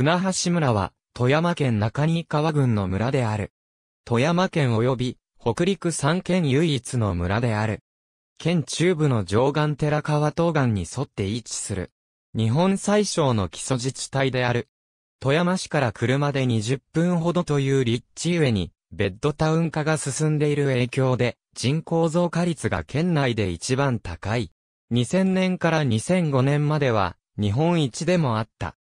船橋村は、富山県中新川郡の村である。富山県及び、北陸三県唯一の村である。県中部の上岸寺川東岸に沿って位置する。日本最小の基礎自治体である。富山市から車で20分ほどという立地上に、ベッドタウン化が進んでいる影響で、人口増加率が県内で一番高い。2000年から2005年までは、日本一でもあった。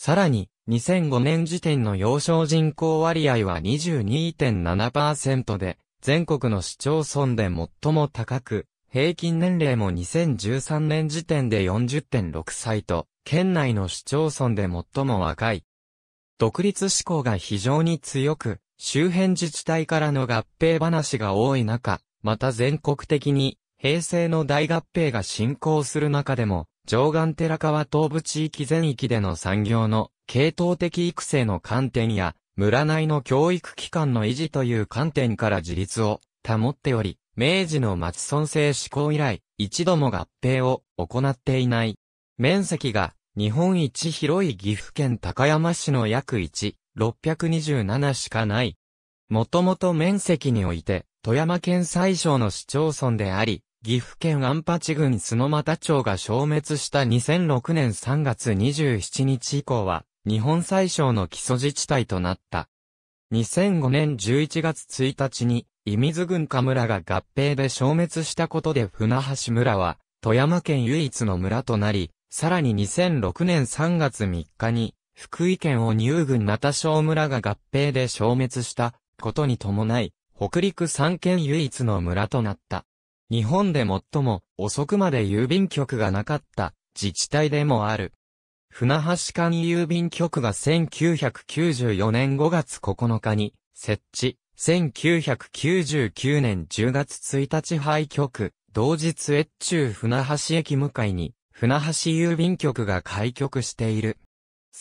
さらに、2005年時点の幼少人口割合は22.7%で、全国の市町村で最も高く、平均年齢も2013年時点で40.6歳と、県内の市町村で最も若い。独立志向が非常に強く、周辺自治体からの合併話が多い中、また全国的に、平成の大合併が進行する中でも、上岸寺川東部地域全域での産業の系統的育成の観点や、村内の教育機関の維持という観点から自立を保っており、明治の町村制施行以来、一度も合併を行っていない。面積が日本一広い岐阜県高山市の約1、627しかない。もともと面積において、富山県最小の市町村であり、岐阜県安八郡須野又町が消滅した2006年3月27日以降は、日本最小の基礎自治体となった。2005年11月1日に、伊水郡下村が合併で消滅したことで船橋村は、富山県唯一の村となり、さらに2006年3月3日に、福井県を入郡中小村が合併で消滅したことに伴い、北陸三県唯一の村となった。日本で最も遅くまで郵便局がなかった自治体でもある。船橋間郵便局が1994年5月9日に設置、1999年10月1日廃局、同日越中船橋駅向かいに、船橋郵便局が開局している。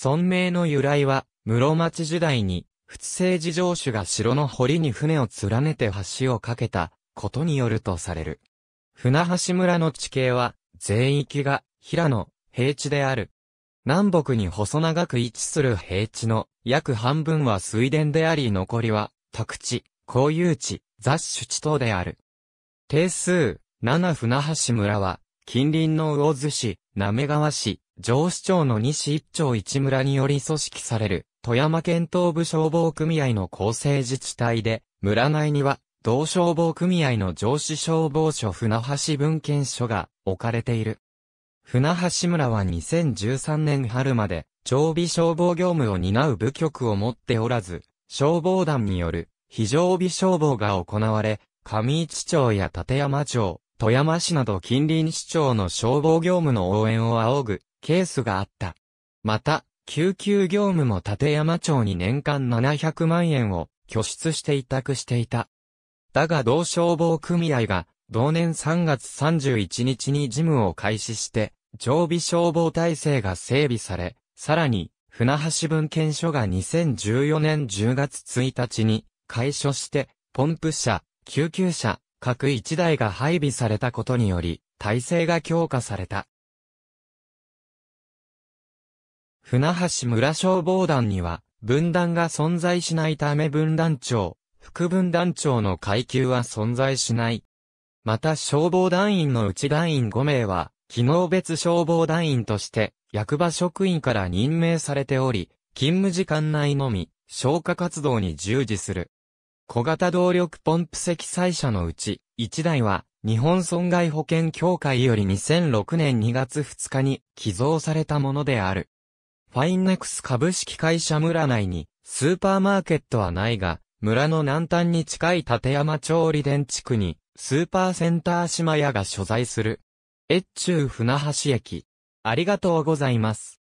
村名の由来は、室町時代に、仏政寺城主が城の堀に船を連ねて橋を架けた、ことによるとされる。船橋村の地形は、全域が平野平地である。南北に細長く位置する平地の約半分は水田であり残りは宅地、公有地、雑種地等である。定数、7船橋村は、近隣の魚津市、滑川市、城市町の西一町一村により組織される、富山県東部消防組合の構成自治体で、村内には、同消防組合の上司消防署船橋文献所が置かれている。船橋村は2013年春まで常備消防業務を担う部局を持っておらず、消防団による非常備消防が行われ、上市町や立山町、富山市など近隣市町の消防業務の応援を仰ぐケースがあった。また、救急業務も立山町に年間700万円を拠出して委託していた。だが同消防組合が、同年3月31日に事務を開始して、常備消防体制が整備され、さらに、船橋文献所が2014年10月1日に開所して、ポンプ車、救急車、各1台が配備されたことにより、体制が強化された。船橋村消防団には、分断が存在しないため分断庁、副分団長の階級は存在しない。また消防団員のうち団員5名は、機能別消防団員として、役場職員から任命されており、勤務時間内のみ、消火活動に従事する。小型動力ポンプ積載車のうち、1台は、日本損害保険協会より2006年2月2日に寄贈されたものである。ファインネクス株式会社村内にスーパーマーケットはないが、村の南端に近い立山町裏電地区に、スーパーセンター島屋が所在する。越中船橋駅。ありがとうございます。